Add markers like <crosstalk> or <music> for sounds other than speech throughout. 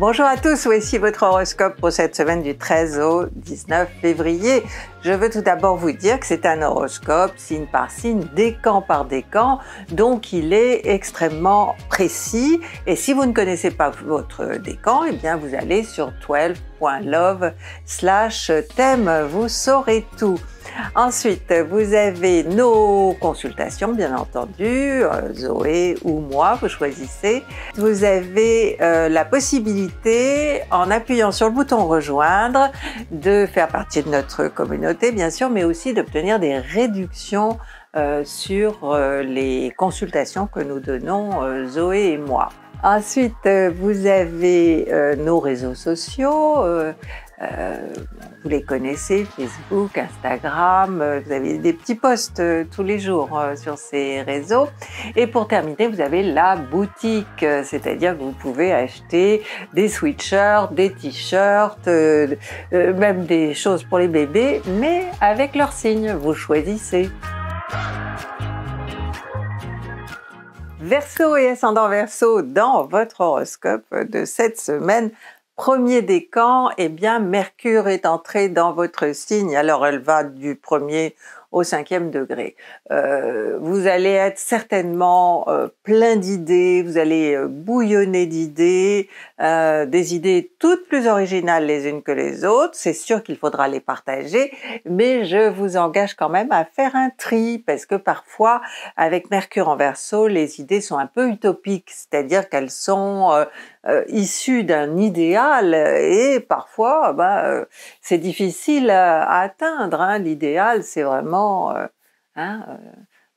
Bonjour à tous, voici votre horoscope pour cette semaine du 13 au 19 février. Je veux tout d'abord vous dire que c'est un horoscope, signe par signe, décan par décan, donc il est extrêmement précis. Et si vous ne connaissez pas votre décan, et eh bien vous allez sur 12.love slash thème, vous saurez tout. Ensuite, vous avez nos consultations, bien entendu, euh, Zoé ou moi, vous choisissez. Vous avez euh, la possibilité, en appuyant sur le bouton rejoindre, de faire partie de notre communauté bien sûr, mais aussi d'obtenir des réductions euh, sur euh, les consultations que nous donnons, euh, Zoé et moi. Ensuite, vous avez nos réseaux sociaux, euh, vous les connaissez, Facebook, Instagram, euh, vous avez des petits posts euh, tous les jours sur ces réseaux. Et pour terminer, vous avez la boutique, c'est-à-dire que vous pouvez acheter des sweatshirts, des t-shirts, même des choses pour les bébés, mais avec leur signe, vous choisissez. Verseau et ascendant Verseau dans votre horoscope de cette semaine premier décan, eh bien, Mercure est entré dans votre signe, alors elle va du premier au cinquième degré. Euh, vous allez être certainement euh, plein d'idées, vous allez euh, bouillonner d'idées, des idées toutes plus originales les unes que les autres. C'est sûr qu'il faudra les partager, mais je vous engage quand même à faire un tri parce que parfois, avec Mercure en verso, les idées sont un peu utopiques, c'est-à-dire qu'elles sont euh, issue d'un idéal et parfois bah, euh, c'est difficile à, atteindre. Hein. L'idéal c'est vraiment, euh, hein,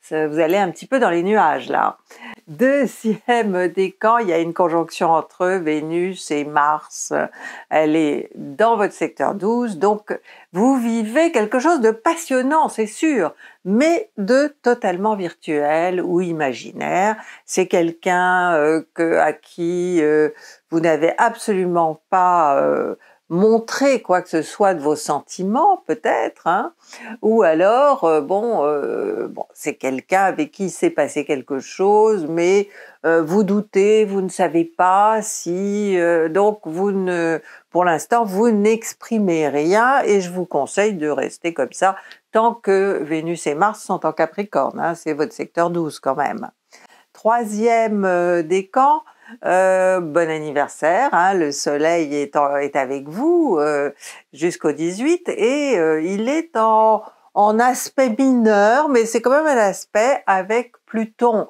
vous allez un petit peu dans les nuages là deuxième décan, il y a une conjonction entre Vénus et Mars. Elle est dans votre secteur 12, donc vous vivez quelque chose de passionnant, c'est sûr, mais de totalement virtuel ou imaginaire. C'est quelqu'un euh, que, à qui euh, vous n'avez absolument pas... Euh, montrer quoi que ce soit de vos sentiments peut-être, hein. ou alors euh, euh, bon, c'est quelqu'un avec qui s'est passé quelque chose, mais euh, vous doutez, vous ne savez pas si, donc vous ne, pour l'instant vous n'exprimez rien et je vous conseille de rester comme ça tant que Vénus et Mars sont en Capricorne, hein, c'est votre secteur 12 quand même. Troisième décan, euh, bon anniversaire, hein, le soleil est, avec vous euh, jusqu'au 18 et euh, il est en, aspect mineur, mais c'est quand même un aspect avec Pluton.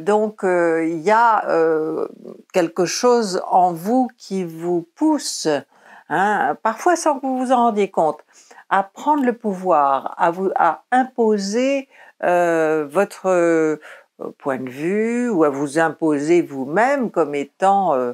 donc il y a quelque chose en vous qui vous pousse, hein, parfois sans que vous vous en rendiez compte, à prendre le pouvoir, à vous à imposer votre euh, point de vue ou à vous imposer vous-même comme étant euh,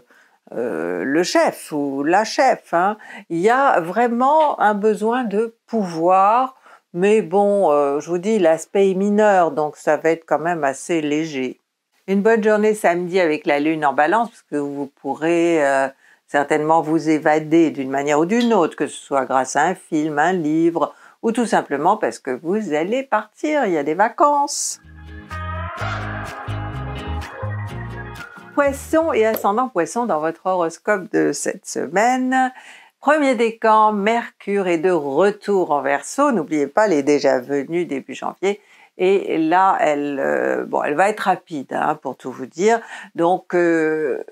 euh, le chef ou la chef. Hein. Il y a vraiment un besoin de pouvoir, mais bon, je vous dis, l'aspect est mineur, donc ça va être quand même assez léger. Une bonne journée samedi avec la lune en balance, parce que vous pourrez certainement vous évader d'une manière ou d'une autre, que ce soit grâce à un film, un livre, ou tout simplement parce que vous allez partir, il y a des vacances. Poisson et ascendant poisson dans votre horoscope de cette semaine. Premier décan, Mercure est de retour en verso. N'oubliez pas, elle est déjà venue début janvier. Et là, elle, euh, bon, elle va être rapide, hein, pour tout vous dire. Donc, euh,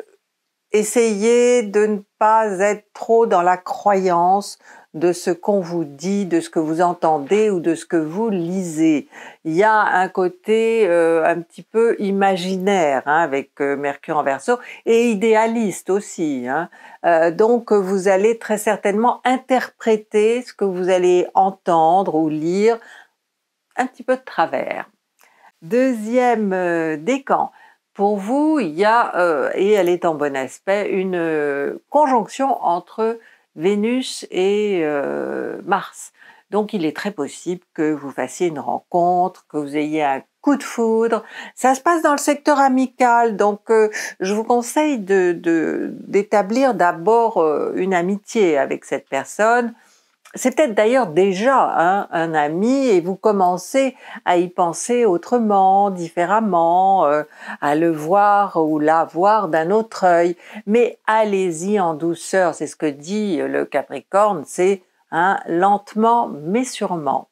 essayez de ne pas être trop dans la croyance de ce qu'on vous dit, de ce que vous entendez ou de ce que vous lisez. Il y a un côté euh, un petit peu imaginaire hein, avec euh, Mercure en verso et idéaliste aussi. Hein. Euh, donc vous allez très certainement interpréter ce que vous allez entendre ou lire un petit peu de travers. Deuxième décan, pour vous, il y a, euh, et elle est en bon aspect, une euh, conjonction entre Vénus et euh, Mars. Donc il est très possible que vous fassiez une rencontre, que vous ayez un coup de foudre. Ça se passe dans le secteur amical, donc je vous conseille d'établir d'abord une amitié avec cette personne c'est peut-être d'ailleurs déjà un ami et vous commencez à y penser autrement, différemment, euh, à le voir ou la voir d'un autre œil. Mais allez-y en douceur, c'est ce que dit le Capricorne, c'est hein, lentement mais sûrement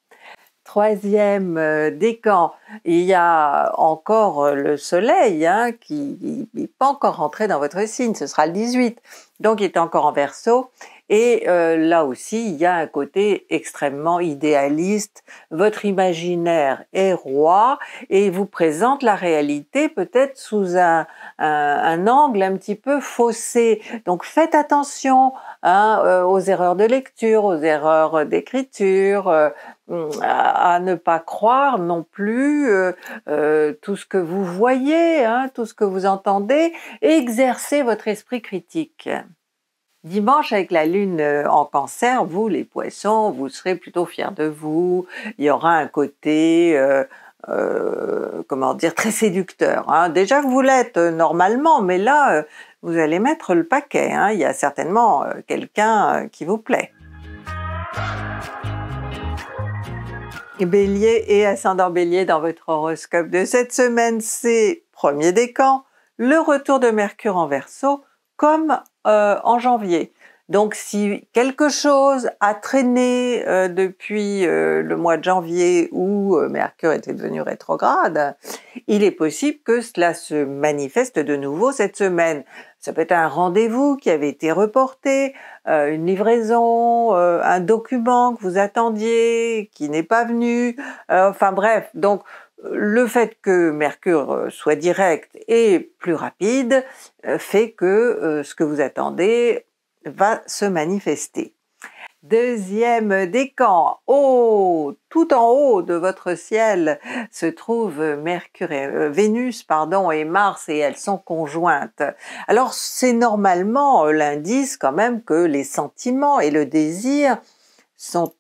troisième euh, décan, il y a encore euh, le soleil hein, qui n'est pas encore rentré dans votre signe, ce sera le 18, donc il est encore en verso, et euh, là aussi, il y a un côté extrêmement idéaliste. Votre imaginaire est roi et vous présente la réalité peut-être sous un, angle un petit peu faussé. Donc faites attention hein, euh, aux erreurs de lecture, aux erreurs d'écriture, euh, à, ne pas croire non plus tout ce que vous voyez, hein, tout ce que vous entendez. Exercez votre esprit critique. Dimanche, avec la lune euh, en cancer, vous, les poissons, vous serez plutôt fiers de vous. Il y aura un côté, euh, euh, comment dire, très séducteur. Hein. Déjà que vous l'êtes normalement, mais là, vous allez mettre le paquet. Hein. Il y a certainement quelqu'un qui vous plaît. Bélier et ascendant bélier dans votre horoscope de cette semaine, c'est premier décan, le retour de Mercure en verso comme euh, en janvier. Donc si quelque chose a traîné euh, depuis euh, le mois de janvier où Mercure était devenu rétrograde, il est possible que cela se manifeste de nouveau cette semaine. Ça peut être un rendez-vous qui avait été reporté, une livraison, un document que vous attendiez qui n'est pas venu, enfin bref. Donc le fait que Mercure euh, soit direct et plus rapide euh, fait que euh, ce que vous attendez va se manifester. Deuxième décan, oh, tout en haut de votre ciel se trouvent Mercure et, Vénus pardon, et Mars et elles sont conjointes. Alors c'est normalement l'indice quand même que les sentiments et le désir sont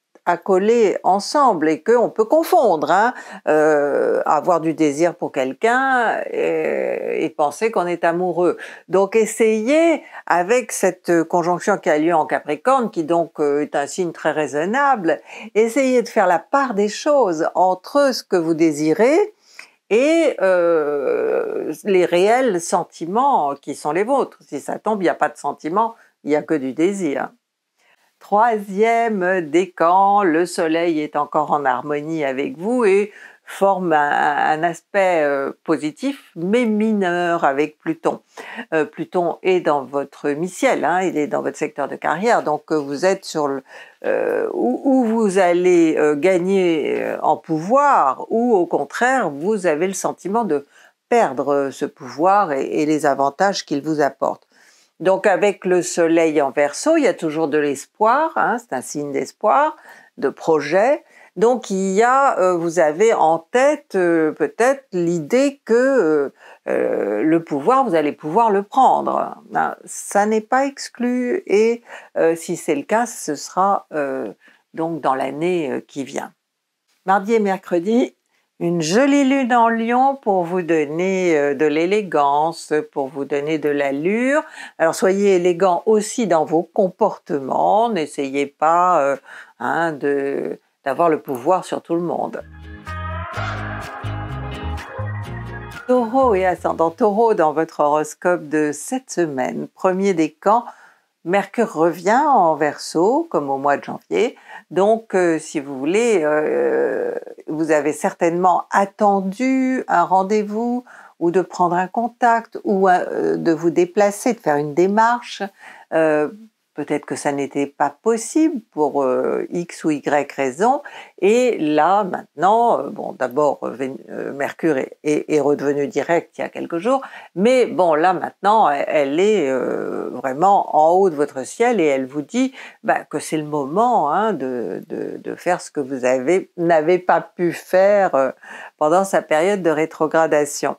coller ensemble et qu'on peut confondre, hein. euh, avoir du désir pour quelqu'un et, penser qu'on est amoureux. Donc essayez avec cette conjonction qui a lieu en Capricorne, qui donc euh, est un signe très raisonnable, essayez de faire la part des choses entre ce que vous désirez et euh, les réels sentiments qui sont les vôtres. Si ça tombe, il n'y a pas de sentiment, il n'y a que du désir troisième décan, le soleil est encore en harmonie avec vous et forme un, aspect euh, positif mais mineur avec Pluton. Euh, Pluton est dans votre mi-ciel, hein, il est dans votre secteur de carrière, donc euh, vous êtes sur le, où, vous allez gagner en pouvoir ou au contraire vous avez le sentiment de perdre ce pouvoir et les avantages qu'il vous apporte. Donc avec le soleil en verso, il y a toujours de l'espoir, hein, c'est un signe d'espoir, de projet. Donc il y a, euh, vous avez en tête euh, peut-être l'idée que euh, le pouvoir, vous allez pouvoir le prendre. Hein, ça n'est pas exclu et si c'est le cas, ce sera donc dans l'année qui vient. Mardi et mercredi, une jolie lune en lion pour vous donner euh, de l'élégance, pour vous donner de l'allure. Alors soyez élégant aussi dans vos comportements, n'essayez pas euh, hein, d'avoir le pouvoir sur tout le monde. Taureau et ascendant taureau dans votre horoscope de cette semaine, premier décan, Mercure revient en verso comme au mois de janvier, donc, euh, si vous voulez, euh, vous avez certainement attendu un rendez-vous ou de prendre un contact ou euh, de vous déplacer, de faire une démarche Peut-être que ça n'était pas possible pour euh, X ou Y raison. Et là, maintenant, euh, bon, d'abord, euh, Mercure est, redevenue redevenu direct il y a quelques jours, mais bon, là, maintenant, e-, elle, est vraiment en haut de votre ciel et elle vous dit bah, que c'est le moment hein, de, de, faire ce que vous n'avez pas pu faire pendant sa période de rétrogradation.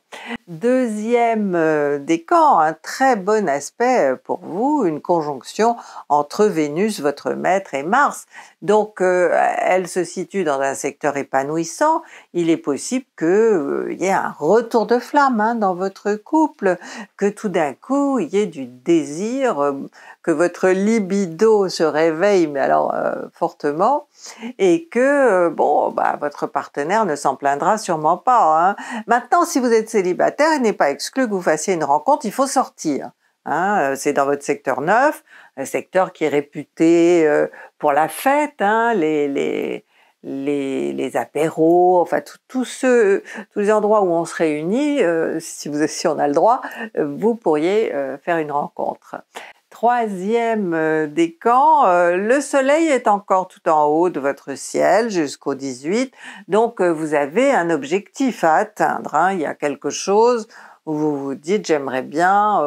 Deuxième euh, décan, un très bon aspect euh, pour vous, une conjonction entre Vénus, votre maître, et Mars. Donc euh, elle se situe dans un secteur épanouissant, il est possible qu'il y ait un retour de flamme hein, dans votre couple, que tout d'un coup il y ait du désir que votre libido se réveille, mais alors euh, fortement, et que euh, bon, bah, votre partenaire ne s'en plaindra sûrement pas. Hein. Maintenant, si vous êtes célibataire, il n'est pas exclu que vous fassiez une rencontre, il faut sortir. Hein. Euh, c'est dans votre secteur neuf, un secteur qui est réputé pour la fête, hein, les, apéros, enfin tous les endroits où on se réunit, si vous si on a le droit, vous pourriez faire une rencontre troisième euh, décan, euh, le soleil est encore tout en haut de votre ciel jusqu'au 18, donc euh, vous avez un objectif à atteindre, hein. il y a quelque chose où vous vous dites j'aimerais bien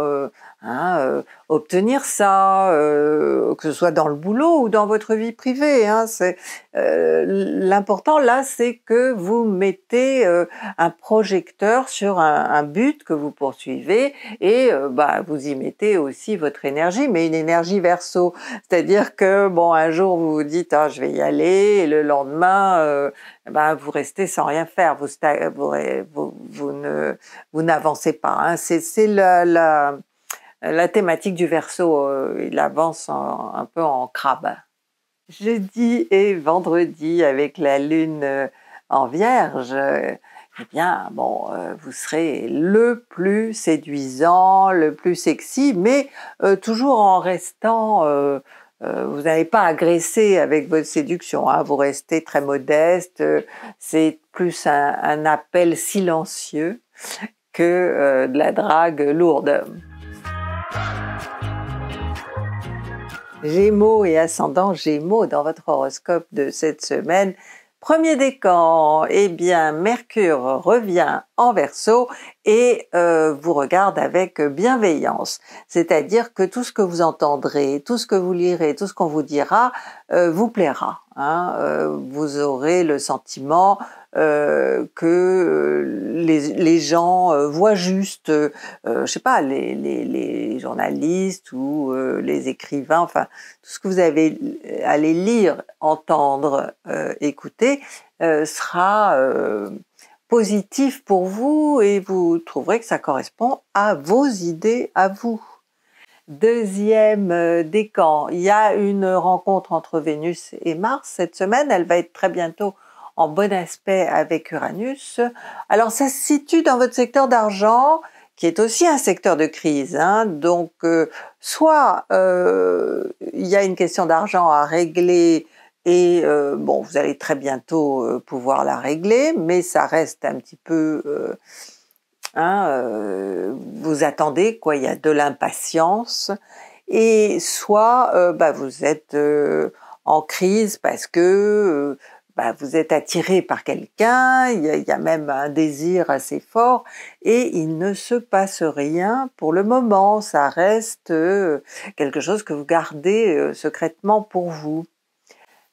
Hein, euh, obtenir ça, euh, que ce soit dans le boulot ou dans votre vie privée. Hein, euh, L'important là, c'est que vous mettez un projecteur sur un, but que vous poursuivez et bah, vous y mettez aussi votre énergie, mais une énergie verso. C'est-à-dire que bon, un jour vous vous dites ah, je vais y aller, et le lendemain bah, vous restez sans rien faire, vous, vous, vous, vous n'avancez pas. Hein. C'est la, la euh, la thématique du verso, euh, il avance un peu en crabe. Jeudi et vendredi, avec la lune euh, en vierge, eh bien, bon, vous serez le plus séduisant, le plus sexy, mais toujours en restant, vous n'allez pas agresser avec votre séduction, hein. vous restez très modeste, c'est plus un, appel silencieux que de la drague lourde. Gémeaux et ascendant Gémeaux dans votre horoscope de cette semaine. Premier décan, eh bien Mercure revient en verso et euh, vous regarde avec bienveillance. C'est-à-dire que tout ce que vous entendrez, tout ce que vous lirez, tout ce qu'on vous dira, euh, vous plaira. Hein. Euh, vous aurez le sentiment euh, que euh, les, gens euh, voient juste, je sais pas, les, journalistes ou les écrivains, enfin tout ce que vous avez allez lire, entendre, écouter sera positif pour vous et vous trouverez que ça correspond à vos idées, à vous. Deuxième décan, il y a une rencontre entre Vénus et Mars cette semaine, elle va être très bientôt en bon aspect avec Uranus. Alors ça se situe dans votre secteur d'argent, qui est aussi un secteur de crise. Hein. Donc, euh, soit euh, il y a une question d'argent à régler et euh, bon, vous allez très bientôt pouvoir la régler, mais ça reste un petit peu... Hein, vous attendez, quoi, il y a de l'impatience. Et soit bah, vous êtes en crise parce que bah, vous êtes attiré par quelqu'un, il y, a même un désir assez fort, et il ne se passe rien pour le moment, ça reste euh, quelque chose que vous gardez euh, secrètement pour vous.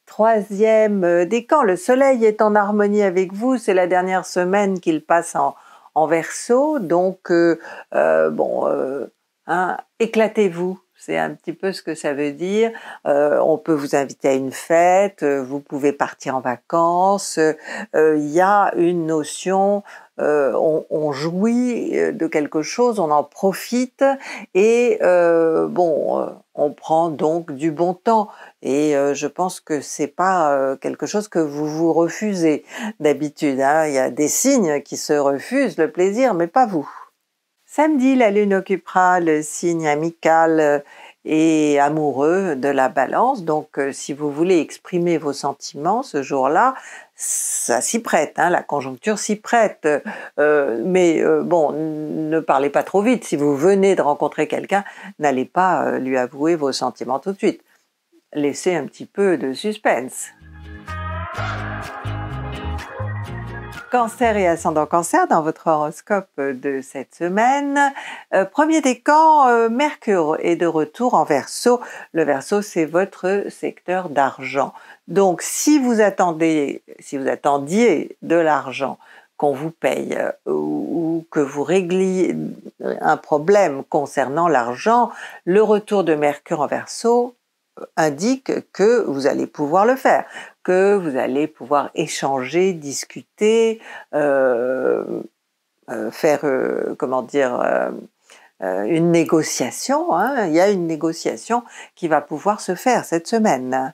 Troisième euh, décan, le soleil est en harmonie avec vous, c'est la dernière semaine qu'il passe en, verso, donc bon, hein, éclatez-vous, c'est un petit peu ce que ça veut dire. Euh, on peut vous inviter à une fête, euh, vous pouvez partir en vacances. Euh, il y a une notion on, jouit de quelque chose, on en profite et bon, on prend donc du bon temps. Et je pense que c'est pas quelque chose que vous vous refusez d'habitude. Hein. Il y a des signes qui se refusent le plaisir, mais pas vous. Samedi, la Lune occupera le signe amical euh, et amoureux de la balance. Donc, euh, si vous voulez exprimer vos sentiments ce jour-là, ça s'y prête, hein, la conjoncture s'y prête. Euh, mais bon, ne parlez pas trop vite. Si vous venez de rencontrer quelqu'un, n'allez pas lui avouer vos sentiments tout de suite. Laissez un petit peu de suspense. Cancer et ascendant cancer dans votre horoscope de cette semaine. Euh, premier décan, euh, Mercure est de retour en verso. Le verso, c'est votre secteur d'argent. Donc, si vous attendez, si vous attendiez de l'argent qu'on vous paye euh, ou, ou que vous régliez un problème concernant l'argent, le retour de Mercure en verso indique que vous allez pouvoir le faire que vous allez pouvoir échanger, discuter, euh, euh, faire, euh, comment dire, une négociation. Hein. Il y a une négociation qui va pouvoir se faire cette semaine.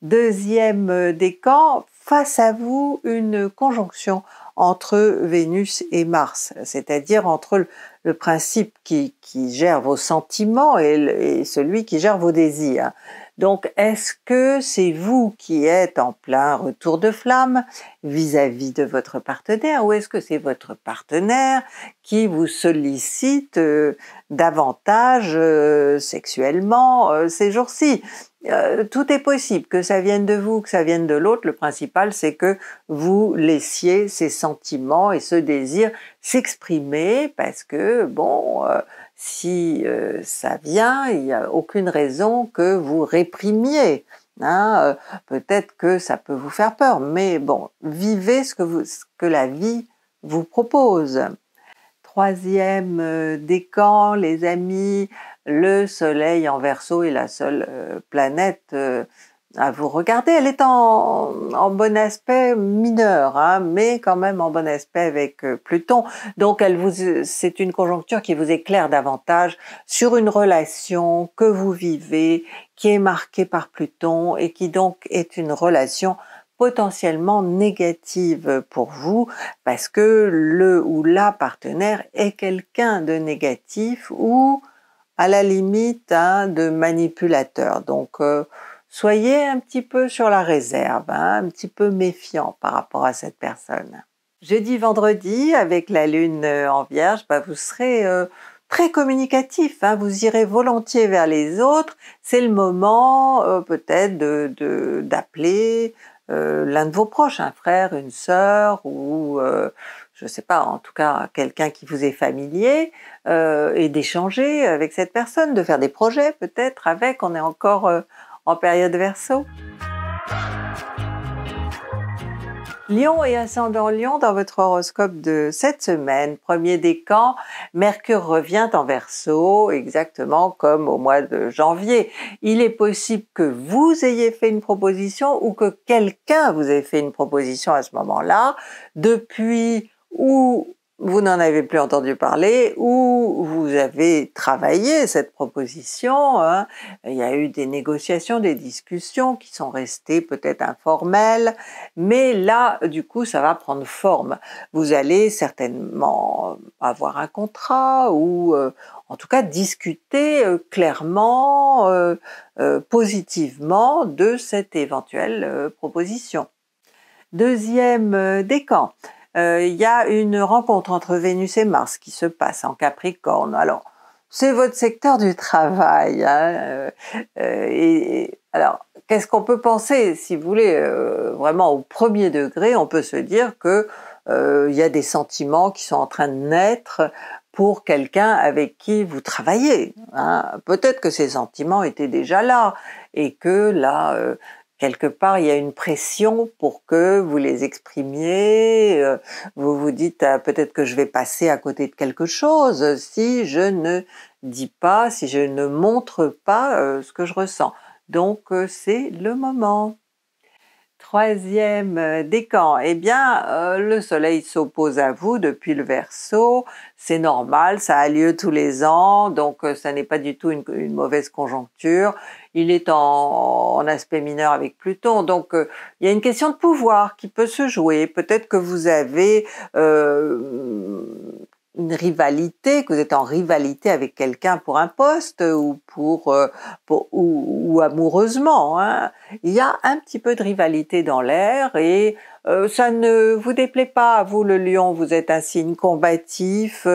Deuxième décan, face à vous, une conjonction entre Vénus et Mars, c'est-à-dire entre le, principe qui, qui, gère vos sentiments et, celui qui gère vos désirs. Donc est-ce que c'est vous qui êtes en plein retour de flamme vis-à-vis de votre partenaire ou est-ce que c'est votre partenaire qui vous sollicite euh, davantage euh, sexuellement euh, ces jours-ci tout est possible, que ça vienne de vous, que ça vienne de l'autre, le principal c'est que vous laissiez ces sentiments et ce désir s'exprimer parce que, bon, si euh, ça vient, il n'y a aucune raison que vous réprimiez. Hein, euh, peut-être que ça peut vous faire peur, mais bon, vivez ce que, la vie vous propose. Troisième euh, décan, les amis, le Soleil en verso est la seule planète à ah, vous regarder. Elle est en, bon aspect mineur, hein, mais quand même en bon aspect avec euh, Pluton. Donc, elle vous, c'est une conjoncture qui vous éclaire davantage sur une relation que vous vivez, qui est marquée par Pluton et qui donc est une relation potentiellement négative pour vous parce que le ou la partenaire est quelqu'un de négatif ou à la limite hein, de manipulateur. Donc euh, soyez un petit peu sur la réserve, hein, un petit peu méfiant par rapport à cette personne. Jeudi, vendredi, avec la lune euh, en vierge, bah, vous serez euh, très communicatif, hein. vous irez volontiers vers les autres, c'est le moment euh, peut-être d'appeler de, l'un de vos proches, un frère, une sœur ou je ne sais pas, en tout cas quelqu'un qui vous est familier, et d'échanger avec cette personne, de faire des projets peut-être avec, on est encore en période verso. Lion et ascendant Lion dans votre horoscope de cette semaine, premier décan, Mercure revient en Verseau, exactement comme au mois de janvier. Il est possible que vous ayez fait une proposition ou que quelqu'un vous ait fait une proposition à ce moment-là. Depuis ou vous n'en avez plus entendu parler ou vous avez travaillé cette proposition. Hein. Il y a eu des négociations, des discussions qui sont restées peut-être informelles, mais là, du coup, ça va prendre forme. Vous allez certainement avoir un contrat ou euh, en tout cas discuter euh, clairement, euh, positivement de cette éventuelle proposition. Deuxième décan, euh, il y a une rencontre entre Vénus et Mars qui se passe en Capricorne. Alors, c'est votre secteur du travail. Hein, euh, euh, et, alors, qu'est-ce qu'on peut penser, si vous voulez, vraiment au premier degré, on peut se dire que il y a des sentiments qui sont en train de naître pour quelqu'un avec qui vous travaillez. Hein. Peut-être que ces sentiments étaient déjà là et que là, quelque part, il y a une pression pour que vous les exprimiez. Euh, vous vous dites ah, peut-être que je vais passer à côté de quelque chose si je ne dis pas, si je ne montre pas euh, ce que je ressens. Donc euh, c'est le moment. Troisième décan, eh bien le soleil s'oppose à vous depuis le verso, c'est normal, ça a lieu tous les ans, donc ça n'est pas du tout une mauvaise conjoncture il est en, aspect mineur avec Pluton. Donc euh, il y a une question de pouvoir qui peut se jouer. Peut-être que vous avez euh, une rivalité, que vous êtes en rivalité avec quelqu'un pour un poste ou pour, euh, ou, amoureusement, hein. il y a un petit peu de rivalité dans l'air et ça ne vous déplaît pas. Vous le Lion, vous êtes un signe combatif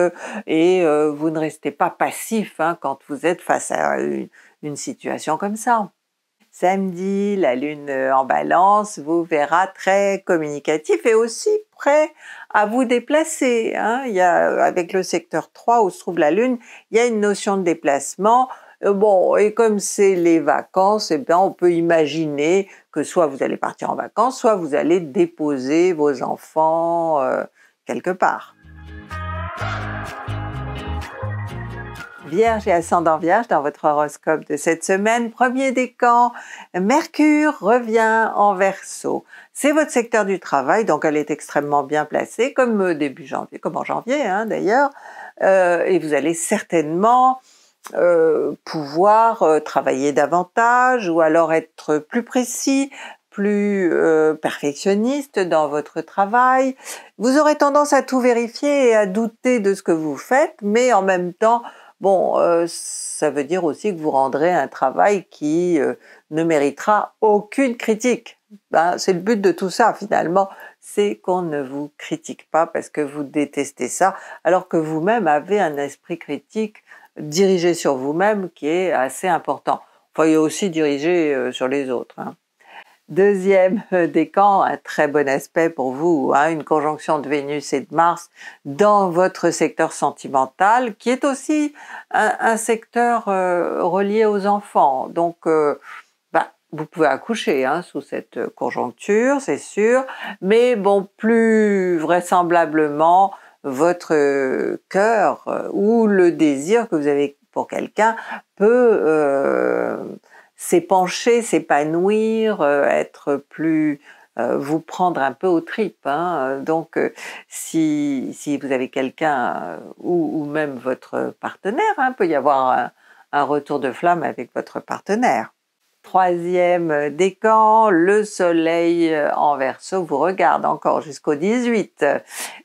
et vous ne restez pas passif hein, quand vous êtes face à une, une situation comme ça. Samedi, la lune euh, en balance vous verra très communicatif et aussi prêt à vous déplacer. Hein. Il y a, euh, avec le secteur 3 où se trouve la lune, il y a une notion de déplacement. Euh, bon, et comme c'est les vacances, eh bien, on peut imaginer que soit vous allez partir en vacances, soit vous allez déposer vos enfants quelque part. Vierge et ascendant Vierge dans votre horoscope de cette semaine. Premier décan, Mercure revient en Verseau. C'est votre secteur du travail, donc elle est extrêmement bien placée, comme euh, début janvier, comme en janvier hein, d'ailleurs. Euh, et vous allez certainement euh, pouvoir travailler davantage ou alors être plus précis, plus perfectionniste dans votre travail. Vous aurez tendance à tout vérifier et à douter de ce que vous faites, mais en même temps, Bon, euh, ça veut dire aussi que vous rendrez un travail qui euh, ne méritera aucune critique. Ben, c'est le but de tout ça finalement, c'est qu'on ne vous critique pas parce que vous détestez ça, alors que vous-même avez un esprit critique dirigé sur vous-même qui est assez important. Enfin, il aussi dirigé euh, sur les autres. Hein. Deuxième <laughs> décan, un très bon aspect pour vous, hein. une conjonction de Vénus et de Mars dans votre secteur sentimental, qui est aussi un, secteur euh, relié aux enfants. Donc, euh, bah, vous pouvez accoucher hein, sous cette conjoncture, c'est sûr, mais bon, plus vraisemblablement, votre cœur euh, ou le désir que vous avez pour quelqu'un peut s'épancher, s'épanouir, euh, être plus euh, vous prendre un peu aux tripes. Hein. Donc, euh, si, si, vous avez quelqu'un ou, même votre partenaire, hein, peut y avoir un, retour de flamme avec votre partenaire. Troisième décan, le soleil en verso vous regarde encore jusqu'au 18.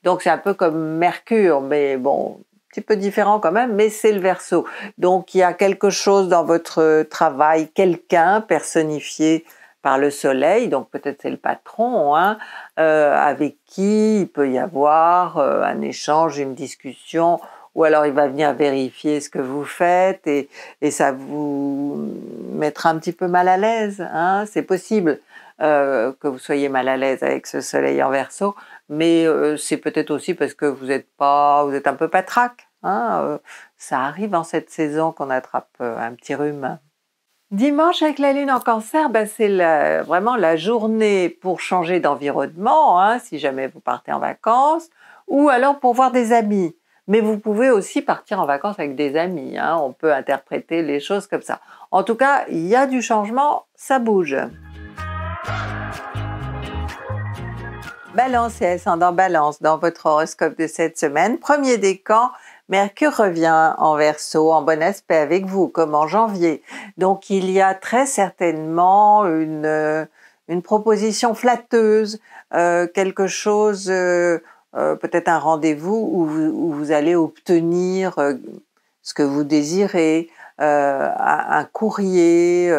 Donc c'est un peu comme Mercure, mais bon, peu différent quand même, mais c'est le verso. Donc il y a quelque chose dans votre travail, quelqu'un personnifié par le soleil, donc peut-être c'est le patron, hein, euh, avec qui il peut y avoir euh, un échange, une discussion, ou alors il va venir vérifier ce que vous faites et, ça vous mettra un petit peu mal à l'aise. Hein. C'est possible euh, que vous soyez mal à l'aise avec ce soleil en verso, mais euh, c'est peut-être aussi parce que vous êtes pas, vous êtes un peu patraque. Hein, euh, ça arrive en cette saison qu'on attrape euh, un petit rhume. Dimanche avec la lune en cancer, ben, c'est vraiment la journée pour changer d'environnement, hein, si jamais vous partez en vacances, ou alors pour voir des amis. Mais vous pouvez aussi partir en vacances avec des amis, hein, on peut interpréter les choses comme ça. En tout cas, il y a du changement, ça bouge. Balance et ascendant Balance dans votre horoscope de cette semaine. Premier décan, Mercure revient en verso, en bon aspect avec vous, comme en janvier. Donc il y a très certainement une, euh, proposition flatteuse, euh, quelque chose, euh, peut-être un rendez-vous où, vous allez obtenir ce que vous désirez, un, courrier,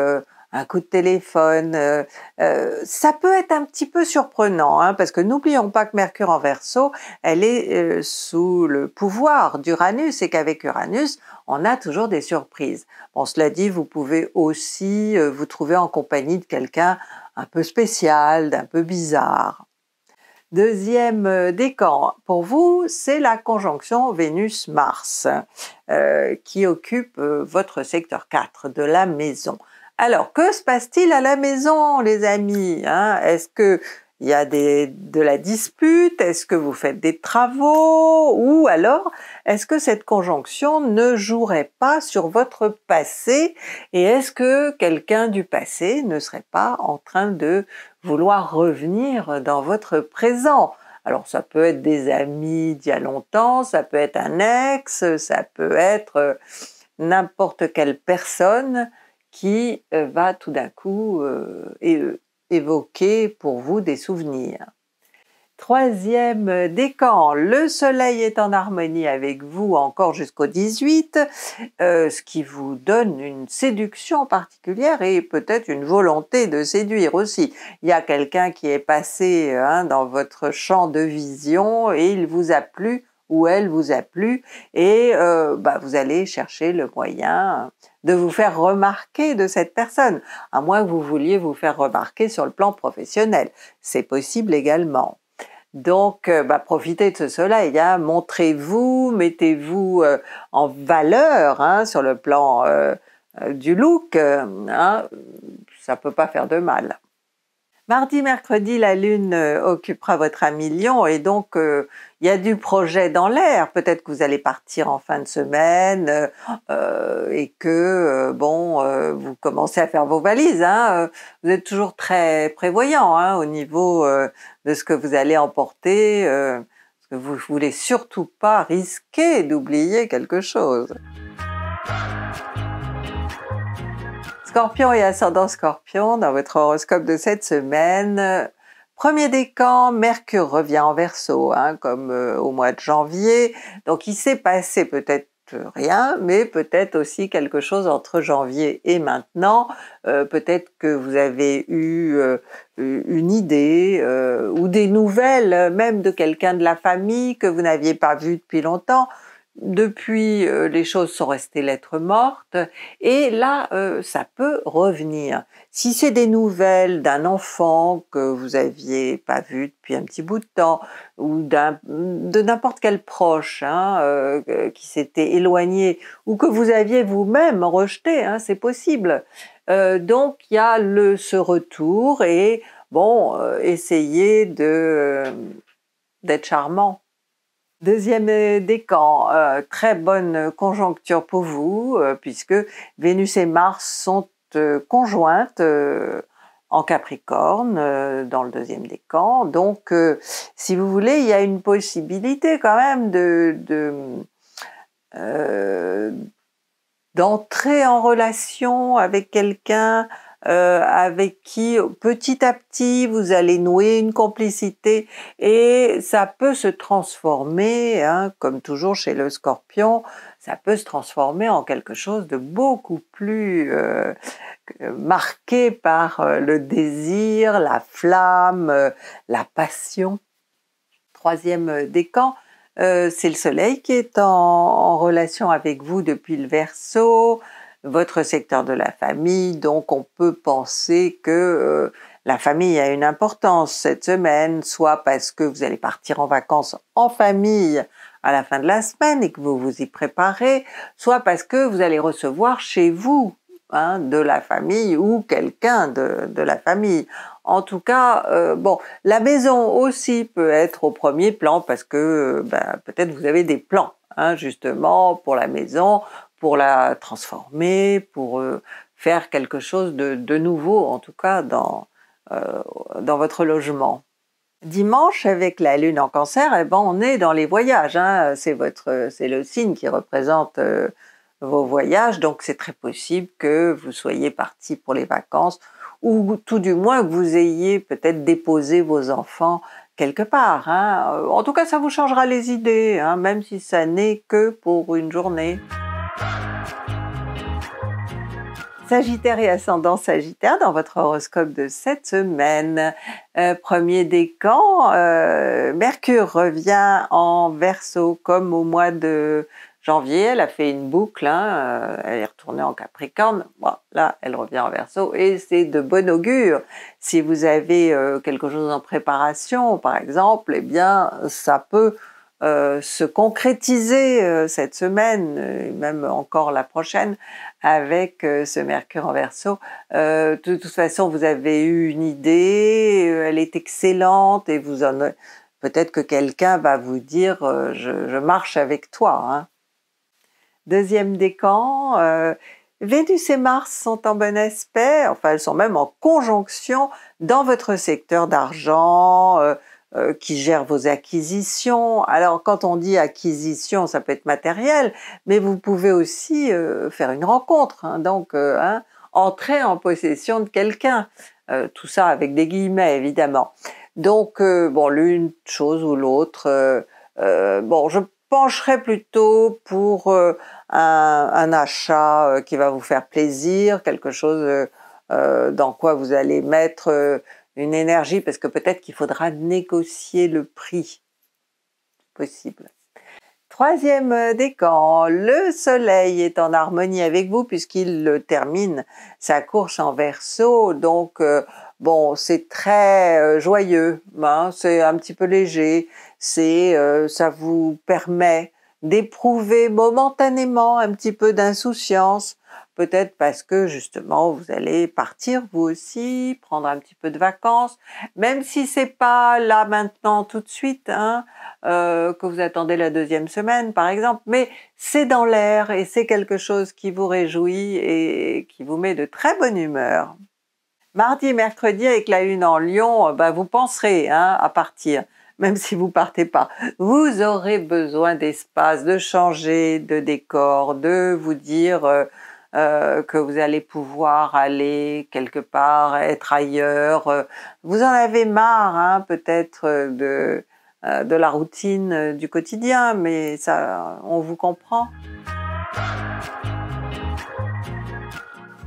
un coup de téléphone. Euh, euh, ça peut être un petit peu surprenant, hein, parce que n'oublions pas que Mercure en Verseau, elle est euh, sous le pouvoir d'Uranus et qu'avec Uranus, on a toujours des surprises. Bon, cela dit, vous pouvez aussi vous trouver en compagnie de quelqu'un un peu spécial, d'un peu bizarre. Deuxième décan pour vous, c'est la conjonction Vénus-Mars qui occupe votre secteur 4 de la maison. Alors, que se passe-t-il à la maison, les amis hein Est-ce que il y a de la dispute Est-ce que vous faites des travaux Ou alors, est-ce que cette conjonction ne jouerait pas sur votre passé Et est-ce que quelqu'un du passé ne serait pas en train de vouloir revenir dans votre présent alors ça peut être des amis d'il y a longtemps, ça peut être un ex, ça peut être euh, n'importe quelle personne qui euh, va tout d'un coup euh, évoquer pour vous des souvenirs. Troisième décan, le soleil est en harmonie avec vous encore jusqu'au 18, euh, ce qui vous donne une séduction particulière et peut-être une volonté de séduire aussi. Il y a quelqu'un qui est passé hein, dans votre champ de vision et il vous a plu où elle vous a plu et euh, bah, vous allez chercher le moyen de vous faire remarquer de cette personne, à moins que vous vouliez vous faire remarquer sur le plan professionnel. C'est possible également. Donc, euh, bah, profitez de ce soleil, eh montrez-vous, mettez-vous euh, en valeur hein, sur le plan du look, hein. ça ne peut pas faire de mal. Mardi, mercredi, la Lune euh, occupera votre ami Lion et donc euh, il y a du projet dans l'air. Peut-être que vous allez partir en fin de semaine euh, et que, bon, vous commencez à faire vos valises. Hein, vous êtes toujours très prévoyant hein, au niveau de ce que vous allez emporter. vous ne voulez surtout pas risquer d'oublier quelque chose. Scorpion et ascendant Scorpion, dans votre horoscope de cette semaine, premier décan, Mercure revient en Verseau, hein, comme euh, au mois de janvier, donc il s'est passé peut-être rien, mais peut-être aussi quelque chose entre janvier et maintenant. Euh, peut-être que vous avez eu euh, une idée ou des nouvelles, même de quelqu'un de la famille que vous n'aviez pas vu depuis longtemps. Depuis, euh, les choses sont restées lettres mortes et là, euh, ça peut revenir. Si c'est des nouvelles d'un enfant que vous aviez pas vu depuis un petit bout de temps ou de n'importe quel proche hein, euh, qui s'était éloigné ou que vous aviez vous-même rejeté, hein, c'est possible. donc il y a ce retour et bon, essayez d'être charmant. Deuxième euh, décan, euh, très bonne conjoncture pour vous, euh, puisque Vénus et Mars sont conjointes en Capricorne, dans le deuxième décan. Donc, si vous voulez, il y a une possibilité quand même de d'entrer en relation avec quelqu'un euh, avec qui petit à petit vous allez nouer une complicité et ça peut se transformer, hein, comme toujours chez le scorpion, ça peut se transformer en quelque chose de beaucoup plus euh, euh, marqué par le désir, la flamme, la passion. Troisième décan, euh, c'est le soleil qui est en, en, relation avec vous depuis le verso, votre secteur de la famille. Donc on peut penser que euh, la famille a une importance cette semaine, soit parce que vous allez partir en vacances en famille à la fin de la semaine et que vous vous y préparez, soit parce que vous allez recevoir chez vous hein, de la famille ou quelqu'un de, la famille. En tout cas, euh, bon, la maison aussi peut être au premier plan parce que euh, ben, peut-être vous avez des plans hein, justement pour la maison, pour la transformer, pour euh, faire quelque chose de, nouveau, en tout cas dans, euh, dans votre logement. Dimanche, avec la lune en cancer, eh ben, on est dans les voyages. Hein. C'est, votre, c'est le signe qui représente euh, vos voyages, donc c'est très possible que vous soyez parti pour les vacances ou tout du moins que vous ayez peut-être déposé vos enfants quelque part. Hein. En tout cas, ça vous changera les idées, hein, même si ça n'est que pour une journée. Sagittaire et ascendant Sagittaire dans votre horoscope de cette semaine. Euh, premier décan, euh, Mercure revient en verso comme au mois de janvier. Elle a fait une boucle, hein, euh, elle est retournée en Capricorne. là, elle revient en verso et c'est de bon augure. Si vous avez quelque chose en préparation, par exemple, eh bien, ça peut euh, se concrétiser euh, cette semaine, euh, et même encore la prochaine, avec ce Mercure en verso. De, toute façon, vous avez eu une idée, elle est excellente, et vous en... Peut-être que quelqu'un va vous dire je, marche avec toi hein. Deuxième décan, Vénus et Mars sont en bon aspect, enfin elles sont même en conjonction dans votre secteur d'argent, euh, qui gère vos acquisitions. Alors quand on dit acquisition, ça peut être matériel, mais vous pouvez aussi euh, faire une rencontre, hein. donc euh, hein, entrer en possession de quelqu'un. tout ça avec des guillemets évidemment. Donc bon, l'une chose ou l'autre. bon, je pencherai plutôt pour un, achat qui va vous faire plaisir, quelque chose dans quoi vous allez mettre une énergie, parce que peut-être qu'il faudra négocier le prix. Possible. Troisième euh, décan, le soleil est en harmonie avec vous puisqu'il termine sa course en verso, donc euh, bon c'est très euh, joyeux, hein. c'est un petit peu léger, ça vous permet d'éprouver momentanément un petit peu d'insouciance, peut-être parce que justement vous allez partir vous aussi, prendre un petit peu de vacances, même si c'est pas là maintenant tout de suite, hein, euh, que vous attendez la deuxième semaine par exemple, mais c'est dans l'air et c'est quelque chose qui vous réjouit et qui vous met de très bonne humeur. Mardi et mercredi avec la lune en Lyon, bah, vous penserez hein, à partir même si vous partez pas. Vous aurez besoin d'espace, de changer de décor, de vous dire euh, euh, que vous allez pouvoir aller quelque part, être ailleurs. Vous en avez marre hein, peut-être euh, euh, de, la routine du quotidien, mais ça, on vous comprend.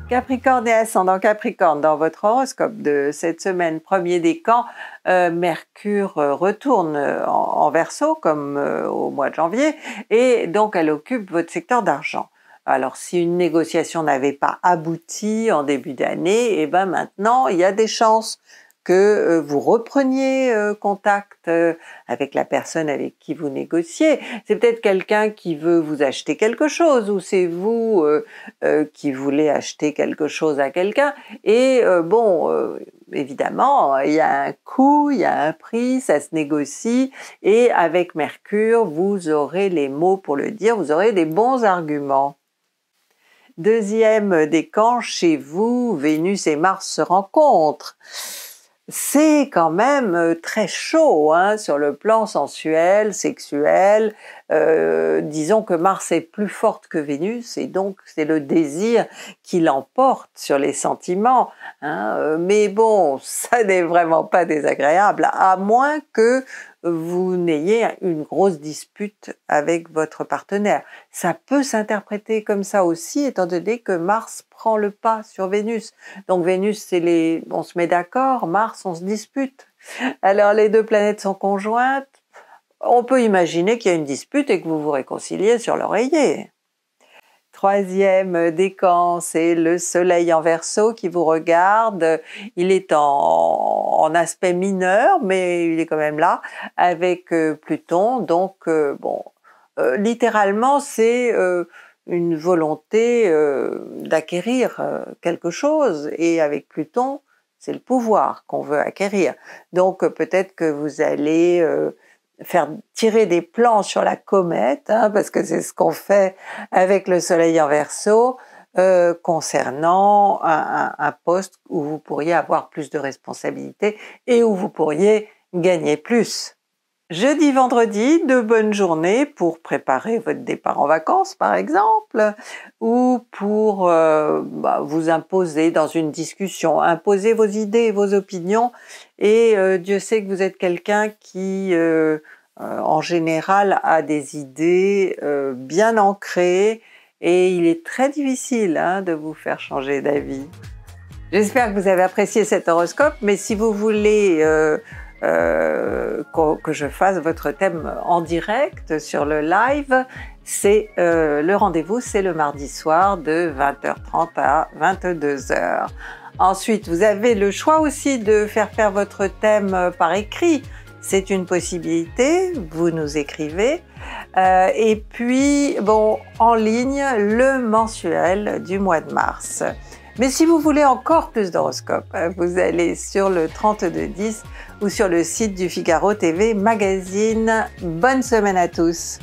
Capricorne et ascendant Capricorne, dans votre horoscope de cette semaine, premier décan, Mercure retourne en, verso comme au mois de janvier, et donc elle occupe votre secteur d'argent. Alors si une négociation n'avait pas abouti en début d'année, et eh ben maintenant il y a des chances que euh, vous repreniez euh, contact euh, avec la personne avec qui vous négociez. C'est peut-être quelqu'un qui veut vous acheter quelque chose ou c'est vous qui voulez acheter quelque chose à quelqu'un. Et bon, évidemment, il y a un coût, il y a un prix, ça se négocie. Et avec Mercure, vous aurez les mots pour le dire, vous aurez des bons arguments. Deuxième décan, chez vous, Vénus et Mars se rencontrent. C'est quand même euh, très chaud hein, sur le plan sensuel, sexuel, euh, disons que Mars est plus forte que Vénus et donc c'est le désir qui l'emporte sur les sentiments. Hein. Euh, mais bon, ça <laughs> n'est vraiment pas désagréable, à moins que vous n'ayez une grosse dispute avec votre partenaire. Ça peut s'interpréter comme ça aussi, étant donné que Mars prend le pas sur Vénus. Donc Vénus, c'est les, on se met d'accord, Mars, on se dispute. Alors les deux planètes sont conjointes, on peut imaginer qu'il y a une dispute et que vous vous réconciliez sur l'oreiller. Troisième décan, c'est le soleil en verso qui vous regarde. Il est en, aspect mineur, mais il est quand même là, avec euh, Pluton. Donc, euh, bon, euh, littéralement, c'est une volonté d'acquérir quelque chose. Et avec Pluton, c'est le pouvoir qu'on veut acquérir. Donc, peut-être que vous allez faire tirer des plans sur la comète, hein, parce que c'est ce qu'on fait avec le Soleil en verso, euh, concernant un, un, poste où vous pourriez avoir plus de responsabilités et où vous pourriez gagner plus. Jeudi, vendredi, de bonnes journées pour préparer votre départ en vacances par exemple, ou pour euh, bah, vous imposer dans une discussion, imposer vos idées et vos opinions. Et euh, Dieu sait que vous êtes quelqu'un qui, euh, en général, a des idées bien ancrées, et il est très difficile hein, de vous faire changer d'avis. J'espère que vous avez apprécié cet horoscope, mais si vous voulez euh, que, je fasse votre thème en direct sur le live. C'est euh, le rendez-vous, c'est le mardi soir de 20h30 à 22h. Ensuite, vous avez le choix aussi de faire faire votre thème par écrit. C'est une possibilité, vous nous écrivez. Euh, et puis, bon, en ligne, le mensuel du mois de mars. Mais si vous voulez encore plus d'horoscopes, vous allez sur le 3210 ou sur le site du Figaro TV Magazine. Bonne semaine à tous.